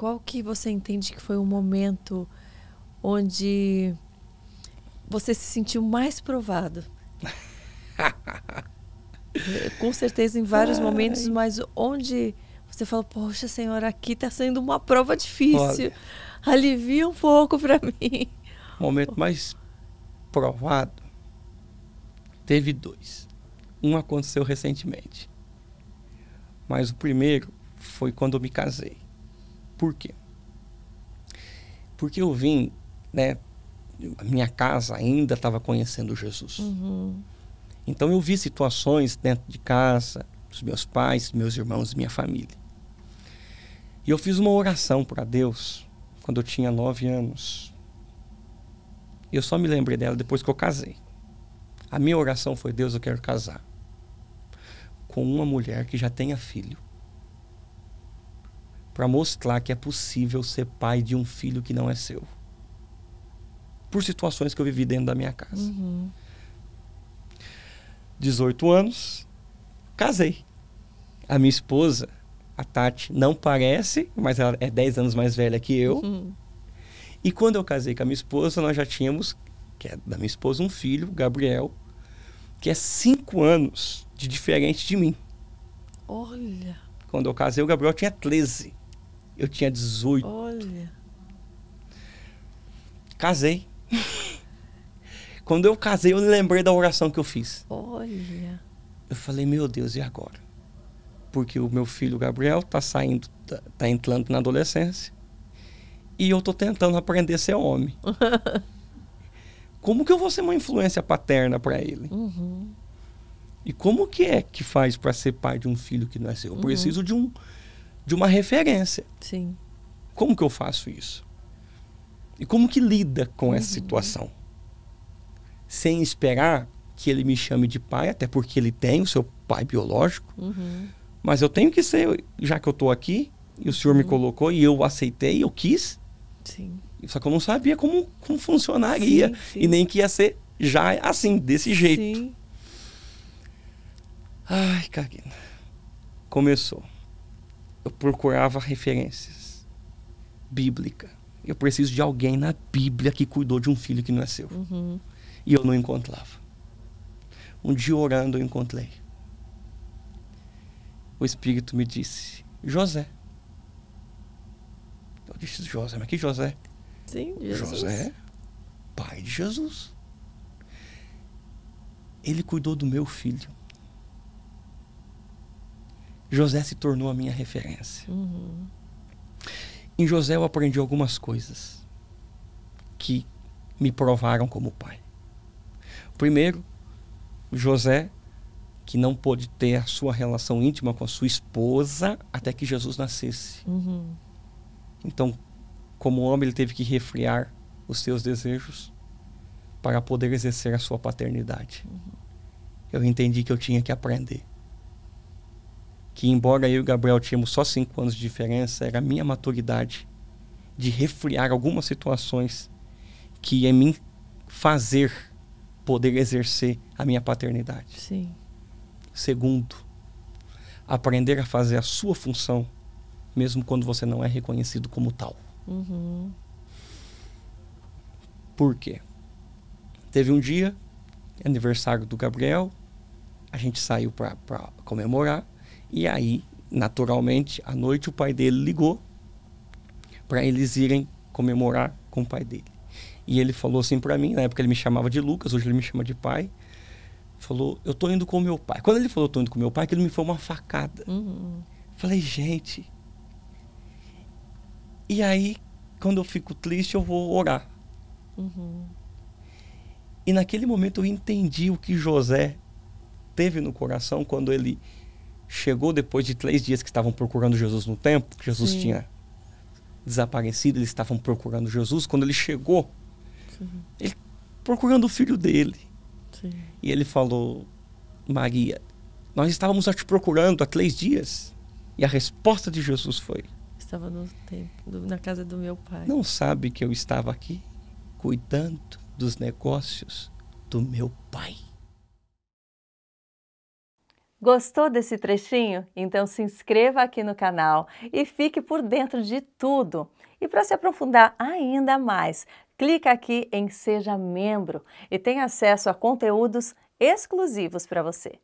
Qual que você entende que foi o momento onde você se sentiu mais provado? Com certeza em vários Ai. momentos, mas onde você falou, poxa senhora, aqui está sendo uma prova difícil. Olha, Alivia um pouco para mim. O momento mais provado teve dois. Um aconteceu recentemente. Mas o primeiro foi quando eu me casei. Por quê? Porque eu vim, né? A minha casa ainda estava conhecendo Jesus. Uhum. Então eu vi situações dentro de casa, dos meus pais, meus irmãos, minha família. E eu fiz uma oração para Deus quando eu tinha nove anos. Eu só me lembrei dela depois que eu casei. A minha oração foi: Deus, eu quero casar com uma mulher que já tenha filho para mostrar que é possível ser pai de um filho que não é seu. Por situações que eu vivi dentro da minha casa. Uhum. 18 anos, casei. A minha esposa, a Tati, não parece, mas ela é 10 anos mais velha que eu. Uhum. E quando eu casei com a minha esposa, nós já tínhamos, que é da minha esposa, um filho, Gabriel, que é 5 anos de diferente de mim. Olha! Quando eu casei, o Gabriel tinha 13. Eu tinha 18. Olha. Casei. Quando eu casei, eu lembrei da oração que eu fiz. Olha. Eu falei, meu Deus, e agora? Porque o meu filho Gabriel tá saindo, tá, tá entrando na adolescência. E eu tô tentando aprender a ser homem. como que eu vou ser uma influência paterna para ele? Uhum. E como que é que faz para ser pai de um filho que não é seu? Eu uhum. preciso de um de uma referência. Sim. Como que eu faço isso? E como que lida com essa uhum. situação? Sem esperar que ele me chame de pai, até porque ele tem o seu pai biológico. Uhum. Mas eu tenho que ser, já que eu estou aqui, e o senhor uhum. me colocou, e eu aceitei, eu quis. Sim. Só que eu não sabia como, como funcionaria. Sim, sim. E nem que ia ser já assim, desse jeito. Sim. Ai, Carina. Começou eu procurava referências bíblica. Eu preciso de alguém na Bíblia que cuidou de um filho que não é seu. Uhum. E eu não encontrava. Um dia orando eu encontrei. O Espírito me disse: José. Eu disse: José, mas que José? Sim, Jesus. José, pai de Jesus. Ele cuidou do meu filho. José se tornou a minha referência. Uhum. Em José eu aprendi algumas coisas que me provaram como pai. Primeiro, José, que não pôde ter a sua relação íntima com a sua esposa até que Jesus nascesse. Uhum. Então, como homem, ele teve que refriar os seus desejos para poder exercer a sua paternidade. Uhum. Eu entendi que eu tinha que aprender que embora eu e o Gabriel tínhamos só cinco anos de diferença, era a minha maturidade de refriar algumas situações que ia me fazer poder exercer a minha paternidade. Sim. Segundo, aprender a fazer a sua função, mesmo quando você não é reconhecido como tal. Uhum. Por quê? Teve um dia, aniversário do Gabriel, a gente saiu para comemorar. E aí, naturalmente, à noite o pai dele ligou para eles irem comemorar com o pai dele. E ele falou assim para mim, na época ele me chamava de Lucas, hoje ele me chama de pai. Falou, eu tô indo com meu pai. Quando ele falou, eu tô indo com meu pai, aquilo me foi uma facada. Uhum. Falei, gente. E aí, quando eu fico triste, eu vou orar. Uhum. E naquele momento eu entendi o que José teve no coração quando ele chegou depois de três dias que estavam procurando Jesus no templo, Jesus Sim. tinha desaparecido, eles estavam procurando Jesus. Quando ele chegou, Sim. ele procurando o filho dele. Sim. E ele falou: Maria, nós estávamos te procurando há três dias. E a resposta de Jesus foi: Estava no templo, na casa do meu pai. Não sabe que eu estava aqui cuidando dos negócios do meu pai. Gostou desse trechinho? Então se inscreva aqui no canal e fique por dentro de tudo. E para se aprofundar ainda mais, clica aqui em Seja Membro e tem acesso a conteúdos exclusivos para você.